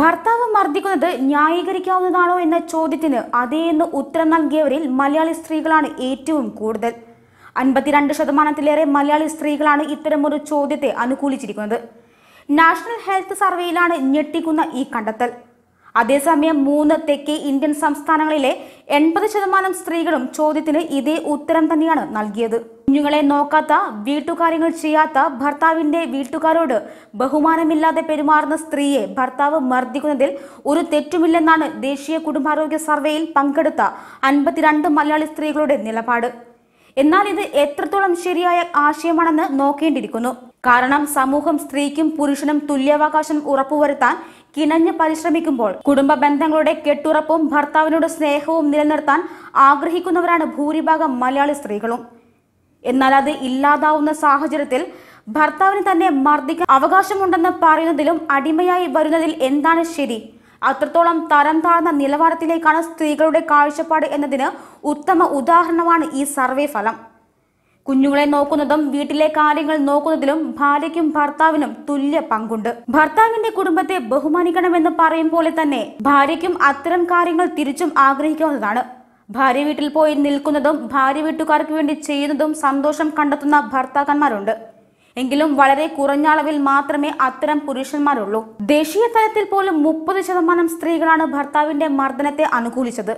ഭർത്താവ് മർദ്ദിക്കുന്നത് ന്യായീകരിക്കാവുന്നതാണോ എന്ന ചോദ്യത്തിന് അതേ എന്ന് ഉത്തരം നൽകിയവരിൽ മലയാളി സ്ത്രീകളാണ് ഏറ്റവും കൂടുതൽ അൻപത്തിരണ്ട് ശതമാനത്തിലേറെ മലയാളി സ്ത്രീകളാണ് ഇത്തരമൊരു ചോദ്യത്തെ അനുകൂലിച്ചിരിക്കുന്നത് നാഷണൽ ഹെൽത്ത് സർവേയിലാണ് ഞെട്ടിക്കുന്ന ഈ കണ്ടെത്തൽ അതേസമയം മൂന്ന് തെക്കേ ഇന്ത്യൻ സംസ്ഥാനങ്ങളിലെ എൺപത് ശതമാനം സ്ത്രീകളും ചോദ്യത്തിന് ഇതേ ഉത്തരം തന്നെയാണ് നൽകിയത് കുഞ്ഞുങ്ങളെ നോക്കാത്ത വീട്ടുകാര്യങ്ങൾ ചെയ്യാത്ത ഭർത്താവിന്റെ വീട്ടുകാരോട് ബഹുമാനമില്ലാതെ പെരുമാറുന്ന സ്ത്രീയെ ഭർത്താവ് മർദ്ദിക്കുന്നതിൽ ഒരു തെറ്റുമില്ലെന്നാണ് ദേശീയ കുടുംബാരോഗ്യ സർവേയിൽ പങ്കെടുത്ത അൻപത്തിരണ്ട് മലയാളി സ്ത്രീകളുടെ നിലപാട് എന്നാൽ ഇത് എത്രത്തോളം ശരിയായ ആശയമാണെന്ന് നോക്കേണ്ടിയിരിക്കുന്നു കാരണം സമൂഹം സ്ത്രീക്കും പുരുഷനും തുല്യാവകാശം ഉറപ്പുവരുത്താൻ കിണഞ്ഞ് പരിശ്രമിക്കുമ്പോൾ കുടുംബ ബന്ധങ്ങളുടെ കെട്ടുറപ്പും ഭർത്താവിനോട് സ്നേഹവും നിലനിർത്താൻ ആഗ്രഹിക്കുന്നവരാണ് ഭൂരിഭാഗം മലയാളി സ്ത്രീകളും എന്നാൽ അത് ഇല്ലാതാവുന്ന സാഹചര്യത്തിൽ ഭർത്താവിന് തന്നെ മർദ്ദിക്കാൻ അവകാശമുണ്ടെന്ന് പറയുന്നതിലും അടിമയായി വരുന്നതിൽ എന്താണ് ശരി അത്രത്തോളം തരം താഴ്ന്ന നിലവാരത്തിലേക്കാണ് സ്ത്രീകളുടെ കാഴ്ചപ്പാട് എന്നതിന് ഉത്തമ ഉദാഹരണമാണ് ഈ സർവേ ഫലം കുഞ്ഞുങ്ങളെ നോക്കുന്നതും വീട്ടിലെ കാര്യങ്ങൾ നോക്കുന്നതിലും ഭാര്യയ്ക്കും ഭർത്താവിനും തുല്യ പങ്കുണ്ട് ഭർത്താവിന്റെ കുടുംബത്തെ ബഹുമാനിക്കണമെന്ന് പറയും പോലെ തന്നെ ഭാര്യയ്ക്കും അത്തരം കാര്യങ്ങൾ തിരിച്ചും ആഗ്രഹിക്കാവുന്നതാണ് ഭാര്യ വീട്ടിൽ പോയി നിൽക്കുന്നതും ഭാര്യ വീട്ടുകാർക്ക് വേണ്ടി ചെയ്യുന്നതും സന്തോഷം കണ്ടെത്തുന്ന ഭർത്താക്കന്മാരുണ്ട് എങ്കിലും വളരെ കുറഞ്ഞ അളവിൽ മാത്രമേ അത്തരം പുരുഷന്മാരുള്ളൂ ദേശീയ തലത്തിൽ പോലും മുപ്പത് ശതമാനം സ്ത്രീകളാണ് ഭർത്താവിന്റെ മർദ്ദനത്തെ അനുകൂലിച്ചത്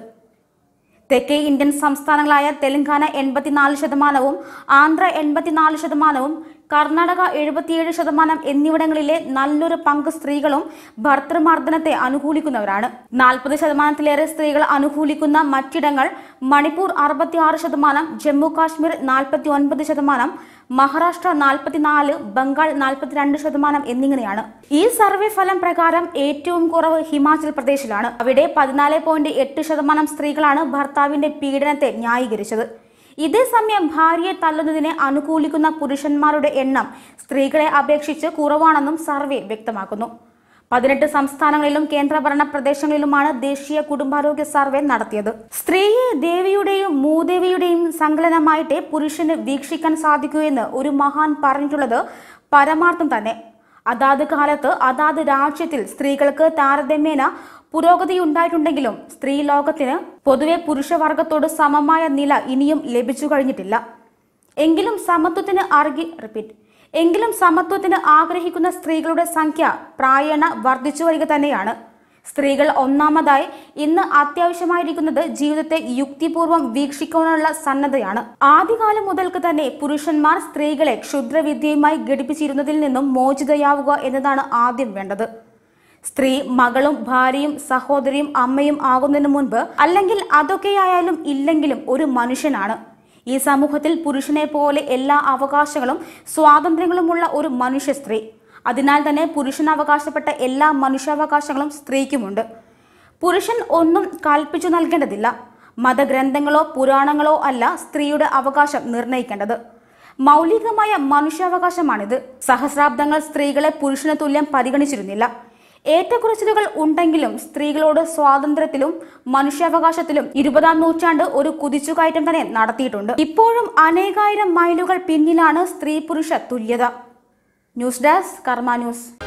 തെക്കേ ഇന്ത്യൻ സംസ്ഥാനങ്ങളായ തെലങ്കാന എൺപത്തിനാല് ശതമാനവും ആന്ധ്ര എൺപത്തിനാല് ശതമാനവും കർണാടക എഴുപത്തിയേഴ് ശതമാനം എന്നിവിടങ്ങളിലെ നല്ലൊരു പങ്ക് സ്ത്രീകളും ഭർത്തൃമർദ്ദനത്തെ അനുകൂലിക്കുന്നവരാണ് നാൽപ്പത് ശതമാനത്തിലേറെ സ്ത്രീകൾ അനുകൂലിക്കുന്ന മറ്റിടങ്ങൾ മണിപ്പൂർ അറുപത്തിയാറ് ശതമാനം ജമ്മു കാശ്മീർ നാൽപ്പത്തി ഒൻപത് ശതമാനം മഹാരാഷ്ട്ര നാൽപ്പത്തിനാല് ബംഗാൾ നാൽപ്പത്തിരണ്ട് ശതമാനം എന്നിങ്ങനെയാണ് ഈ സർവേ ഫലം പ്രകാരം ഏറ്റവും കുറവ് ഹിമാചൽ പ്രദേശിലാണ് അവിടെ പതിനാല് പോയിന്റ് എട്ട് ശതമാനം സ്ത്രീകളാണ് ഭർത്താവിന്റെ പീഡനത്തെ ന്യായീകരിച്ചത് ഇതേസമയം ഭാര്യയെ തല്ലുന്നതിനെ അനുകൂലിക്കുന്ന പുരുഷന്മാരുടെ എണ്ണം സ്ത്രീകളെ അപേക്ഷിച്ച് കുറവാണെന്നും സർവേ വ്യക്തമാക്കുന്നു പതിനെട്ട് സംസ്ഥാനങ്ങളിലും കേന്ദ്രഭരണ പ്രദേശങ്ങളിലുമാണ് ദേശീയ കുടുംബാരോഗ്യ സർവേ നടത്തിയത് സ്ത്രീയെ ദേവിയുടെയും മൂദേവിയുടെയും സങ്കലനമായിട്ടേ പുരുഷന് വീക്ഷിക്കാൻ സാധിക്കൂ എന്ന് ഒരു മഹാൻ പറഞ്ഞിട്ടുള്ളത് പരമാർത്ഥം തന്നെ അതാത് കാലത്ത് അതാത് രാജ്യത്തിൽ സ്ത്രീകൾക്ക് താരതമ്യേന പുരോഗതി ഉണ്ടായിട്ടുണ്ടെങ്കിലും സ്ത്രീ ലോകത്തിന് പൊതുവെ പുരുഷവർഗത്തോട് സമമായ നില ഇനിയും ലഭിച്ചു കഴിഞ്ഞിട്ടില്ല എങ്കിലും സമത്വത്തിന് അർഹി റിപ്പീറ്റ് എങ്കിലും സമത്വത്തിന് ആഗ്രഹിക്കുന്ന സ്ത്രീകളുടെ സംഖ്യ പ്രായണ വർദ്ധിച്ചു വരിക തന്നെയാണ് സ്ത്രീകൾ ഒന്നാമതായി ഇന്ന് അത്യാവശ്യമായിരിക്കുന്നത് ജീവിതത്തെ യുക്തിപൂർവ്വം വീക്ഷിക്കാനുള്ള സന്നദ്ധയാണ് ആദ്യകാലം മുതൽക്ക് തന്നെ പുരുഷന്മാർ സ്ത്രീകളെ ക്ഷുദ്രവിദ്യയുമായി ഘടിപ്പിച്ചിരുന്നതിൽ നിന്നും മോചിതയാവുക എന്നതാണ് ആദ്യം വേണ്ടത് സ്ത്രീ മകളും ഭാര്യയും സഹോദരിയും അമ്മയും ആകുന്നതിന് മുൻപ് അല്ലെങ്കിൽ അതൊക്കെയായാലും ഇല്ലെങ്കിലും ഒരു മനുഷ്യനാണ് ഈ സമൂഹത്തിൽ പുരുഷനെ പോലെ എല്ലാ അവകാശങ്ങളും സ്വാതന്ത്ര്യങ്ങളുമുള്ള ഒരു മനുഷ്യ സ്ത്രീ അതിനാൽ തന്നെ പുരുഷൻ അവകാശപ്പെട്ട എല്ലാ മനുഷ്യാവകാശങ്ങളും സ്ത്രീക്കുമുണ്ട് പുരുഷൻ ഒന്നും കൽപ്പിച്ചു നൽകേണ്ടതില്ല മതഗ്രന്ഥങ്ങളോ പുരാണങ്ങളോ അല്ല സ്ത്രീയുടെ അവകാശം നിർണ്ണയിക്കേണ്ടത് മൗലികമായ മനുഷ്യാവകാശമാണിത് സഹസ്രാബ്ദങ്ങൾ സ്ത്രീകളെ പുരുഷന് തുല്യം പരിഗണിച്ചിരുന്നില്ല ഏറ്റക്കുറച്ചിലുകൾ ഉണ്ടെങ്കിലും സ്ത്രീകളോട് സ്വാതന്ത്ര്യത്തിലും മനുഷ്യാവകാശത്തിലും ഇരുപതാം നൂറ്റാണ്ട് ഒരു കുതിച്ചുകയറ്റം തന്നെ നടത്തിയിട്ടുണ്ട് ഇപ്പോഴും അനേകായിരം മൈലുകൾ പിന്നിലാണ് സ്ത്രീ പുരുഷ തുല്യത ന്യൂസ് ഡെസ്ക് കർമ്മ ന്യൂസ്